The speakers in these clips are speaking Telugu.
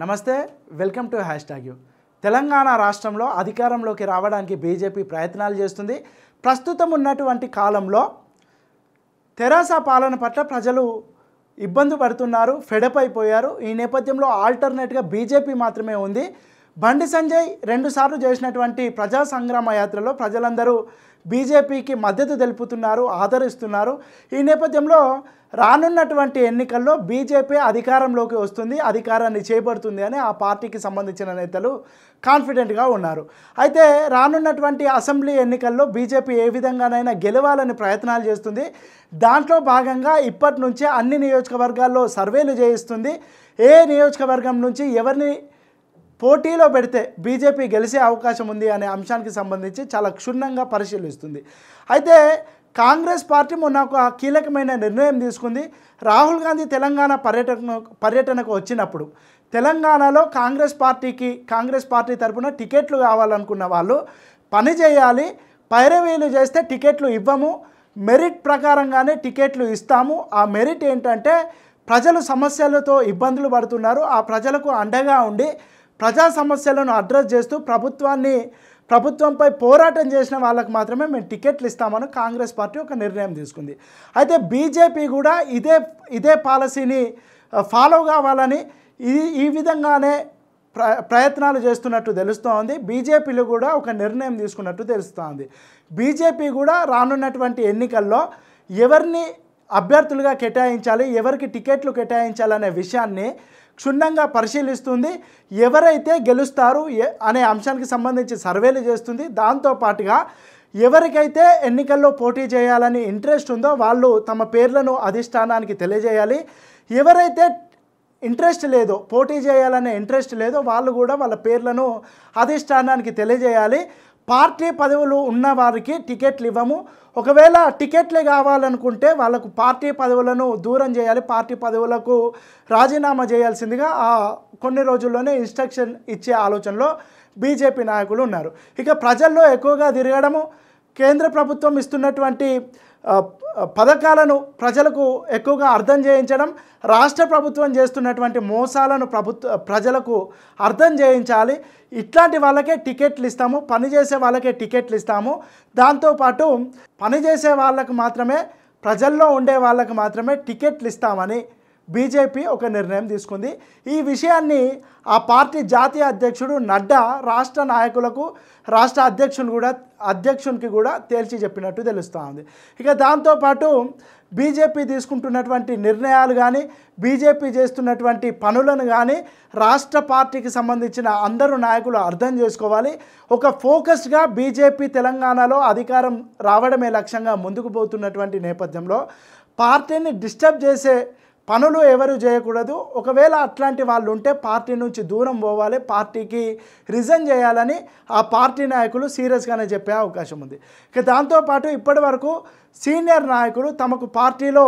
నమస్తే welcome to hashtag U Telangana రాష్ట్రంలో అధికారంలోకి రావడానికి బీజేపీ ప్రయత్నాలు చేస్తుంది ప్రస్తుతం ఉన్నటువంటి కాలంలో తెరాస పాలన పట్ల ప్రజలు ఇబ్బంది పడుతున్నారు ఫెడప్ అయిపోయారు ఈ నేపథ్యంలో ఆల్టర్నేట్గా బీజేపీ మాత్రమే ఉంది బండి సంజయ్ రెండుసార్లు చేసినటువంటి ప్రజా సంగ్రామ యాత్రలో ప్రజలందరూ బీజేపీకి మద్దతు తెలుపుతున్నారు ఆదరిస్తున్నారు ఈ నేపథ్యంలో రానున్నటువంటి ఎన్నికల్లో బీజేపీ అధికారంలోకి వస్తుంది అధికారాన్ని చేపడుతుంది అని ఆ పార్టీకి సంబంధించిన నేతలు కాన్ఫిడెంట్గా ఉన్నారు అయితే రానున్నటువంటి అసెంబ్లీ ఎన్నికల్లో బీజేపీ ఏ విధంగానైనా గెలవాలని ప్రయత్నాలు చేస్తుంది దాంట్లో భాగంగా ఇప్పటి నుంచే అన్ని నియోజకవర్గాల్లో సర్వేలు చేయిస్తుంది ఏ నియోజకవర్గం నుంచి ఎవరిని పోటీలో పెడితే బీజేపీ గెలిచే అవకాశం ఉంది అనే అంశానికి సంబంధించి చాలా క్షుణ్ణంగా పరిశీలిస్తుంది అయితే కాంగ్రెస్ పార్టీ మొన్న ఒక కీలకమైన నిర్ణయం తీసుకుంది రాహుల్ గాంధీ తెలంగాణ పర్యటన పర్యటనకు వచ్చినప్పుడు తెలంగాణలో కాంగ్రెస్ పార్టీకి కాంగ్రెస్ పార్టీ తరఫున టికెట్లు కావాలనుకున్న వాళ్ళు పని చేయాలి పైరవీలు చేస్తే టికెట్లు ఇవ్వము మెరిట్ ప్రకారంగానే టికెట్లు ఇస్తాము ఆ మెరిట్ ఏంటంటే ప్రజలు సమస్యలతో ఇబ్బందులు పడుతున్నారు ఆ ప్రజలకు అండగా ఉండి ప్రజా సమస్యలను అడ్రస్ చేస్తూ ప్రభుత్వాన్ని ప్రభుత్వంపై పోరాటం చేసిన వాళ్ళకు మాత్రమే మేము టికెట్లు ఇస్తామని కాంగ్రెస్ పార్టీ ఒక నిర్ణయం తీసుకుంది అయితే బీజేపీ కూడా ఇదే ఇదే పాలసీని ఫాలో కావాలని ఇది ఈ విధంగానే ప్ర ప్రయత్నాలు చేస్తున్నట్టు తెలుస్తోంది బీజేపీలో కూడా ఒక నిర్ణయం తీసుకున్నట్టు తెలుస్తోంది బీజేపీ కూడా రానున్నటువంటి ఎన్నికల్లో ఎవరిని అభ్యర్థులుగా కేటాయించాలి ఎవరికి టికెట్లు కేటాయించాలనే విషయాన్ని క్షుణ్ణంగా పరిశీలిస్తుంది ఎవరైతే గెలుస్తారు అనే అంశానికి సంబంధించి సర్వేలు చేస్తుంది దాంతోపాటుగా ఎవరికైతే ఎన్నికల్లో పోటీ చేయాలని ఇంట్రెస్ట్ ఉందో వాళ్ళు తమ పేర్లను అధిష్టానానికి తెలియజేయాలి ఎవరైతే ఇంట్రెస్ట్ లేదో పోటీ చేయాలనే ఇంట్రెస్ట్ లేదో వాళ్ళు కూడా వాళ్ళ పేర్లను అధిష్టానానికి తెలియజేయాలి పార్టీ పదవులు ఉన్న వారికి టికెట్లు ఇవ్వము ఒకవేళ టికెట్లు కావాలనుకుంటే వాళ్ళకు పార్టీ పదవులను దూరం చేయాలి పార్టీ పదవులకు రాజీనామా చేయాల్సిందిగా ఆ కొన్ని రోజుల్లోనే ఇన్స్ట్రక్షన్ ఇచ్చే ఆలోచనలో బీజేపీ నాయకులు ఉన్నారు ఇక ప్రజల్లో ఎక్కువగా తిరగడము కేంద్ర ప్రభుత్వం ఇస్తున్నటువంటి పథకాలను ప్రజలకు ఎక్కువగా అర్థం చేయించడం రాష్ట్ర ప్రభుత్వం చేస్తున్నటువంటి మోసాలను ప్రభుత్వ ప్రజలకు అర్థం చేయించాలి ఇట్లాంటి వాళ్ళకే టికెట్లు ఇస్తాము పనిచేసే వాళ్ళకే టికెట్లు ఇస్తాము దాంతోపాటు పనిచేసే వాళ్ళకు మాత్రమే ప్రజల్లో ఉండే వాళ్ళకు మాత్రమే టికెట్లు ఇస్తామని బీజేపీ ఒక నిర్ణయం తీసుకుంది ఈ విషయాన్ని ఆ పార్టీ జాతీయ అధ్యక్షుడు నడ్డా రాష్ట్ర నాయకులకు రాష్ట్ర అధ్యక్షుని కూడా అధ్యక్షునికి కూడా తేల్చి చెప్పినట్టు తెలుస్తూ ఉంది ఇక దాంతోపాటు బీజేపీ తీసుకుంటున్నటువంటి నిర్ణయాలు కానీ బీజేపీ చేస్తున్నటువంటి పనులను కానీ రాష్ట్ర పార్టీకి సంబంధించిన అందరూ నాయకులు అర్థం చేసుకోవాలి ఒక ఫోకస్డ్గా బీజేపీ తెలంగాణలో అధికారం రావడమే లక్ష్యంగా ముందుకు పోతున్నటువంటి నేపథ్యంలో పార్టీని డిస్టర్బ్ చేసే పనులు ఎవరు చేయకూడదు ఒకవేళ అట్లాంటి వాళ్ళు ఉంటే పార్టీ నుంచి దూరం పోవాలి పార్టీకి రిజైన్ చేయాలని ఆ పార్టీ నాయకులు సీరియస్గానే చెప్పే అవకాశం ఉంది ఇక దాంతోపాటు ఇప్పటి వరకు సీనియర్ నాయకులు తమకు పార్టీలో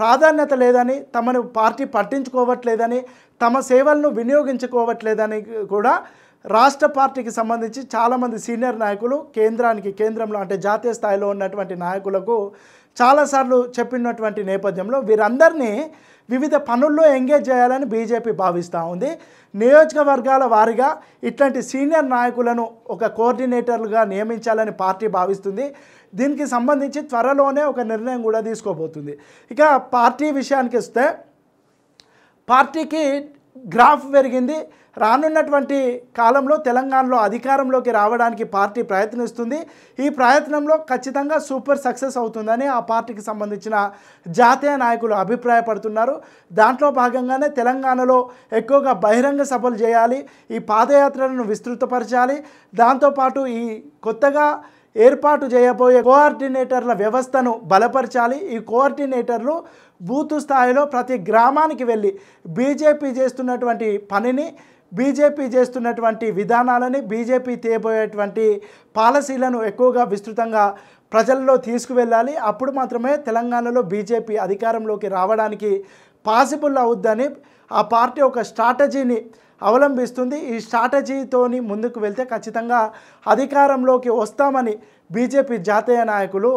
ప్రాధాన్యత లేదని తమను పార్టీ పట్టించుకోవట్లేదని తమ సేవలను వినియోగించుకోవట్లేదని కూడా రాష్ట్ర పార్టీకి సంబంధించి చాలామంది సీనియర్ నాయకులు కేంద్రానికి కేంద్రంలో అంటే జాతీయ స్థాయిలో ఉన్నటువంటి నాయకులకు చాలాసార్లు చెప్పినటువంటి నేపథ్యంలో వీరందరినీ వివిధ పనుల్లో ఎంగేజ్ చేయాలని బీజేపీ భావిస్తూ ఉంది నియోజకవర్గాల వారిగా ఇట్లాంటి సీనియర్ నాయకులను ఒక కోఆర్డినేటర్లుగా నియమించాలని పార్టీ భావిస్తుంది దీనికి సంబంధించి త్వరలోనే ఒక నిర్ణయం కూడా తీసుకోబోతుంది ఇక పార్టీ విషయానికి వస్తే పార్టీకి గ్రాఫ్ పెరిగింది రానున్నటువంటి కాలంలో తెలంగాణలో అధికారంలోకి రావడానికి పార్టీ ప్రయత్నిస్తుంది ఈ ప్రయత్నంలో ఖచ్చితంగా సూపర్ సక్సెస్ అవుతుందని ఆ పార్టీకి సంబంధించిన జాతీయ నాయకులు అభిప్రాయపడుతున్నారు దాంట్లో భాగంగానే తెలంగాణలో ఎక్కువగా బహిరంగ సభలు చేయాలి ఈ పాదయాత్రలను విస్తృతపరచాలి దాంతోపాటు ఈ కొత్తగా ఏర్పాటు చేయబోయే కోఆర్డినేటర్ల వ్యవస్థను బలపరచాలి ఈ కోఆర్డినేటర్లు బూత్ స్థాయిలో ప్రతి గ్రామానికి వెళ్ళి బీజేపీ చేస్తున్నటువంటి పనిని బీజేపీ చేస్తున్నటువంటి విధానాలని బీజేపీ తీయబోయేటువంటి పాలసీలను ఎక్కువగా విస్తృతంగా ప్రజల్లో తీసుకువెళ్ళాలి అప్పుడు మాత్రమే తెలంగాణలో బీజేపీ అధికారంలోకి రావడానికి పాసిబుల్ అవుద్దని ఆ పార్టీ ఒక స్ట్రాటజీని అవలంబిస్తుంది ఈ స్ట్రాటజీతోని ముందుకు వెళ్తే ఖచ్చితంగా అధికారంలోకి వస్తామని బీజేపీ జాతీయ నాయకులు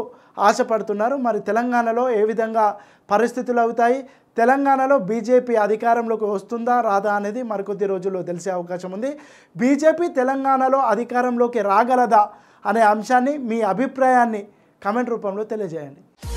ఆశపడుతున్నారు మరి తెలంగాణలో ఏ విధంగా పరిస్థితులు అవుతాయి తెలంగాణలో బీజేపీ అధికారంలోకి వస్తుందా రాదా అనేది మరికొద్ది రోజుల్లో తెలిసే అవకాశం ఉంది బీజేపీ తెలంగాణలో అధికారంలోకి రాగలదా అనే అంశాన్ని మీ అభిప్రాయాన్ని కమెంట్ రూపంలో తెలియజేయండి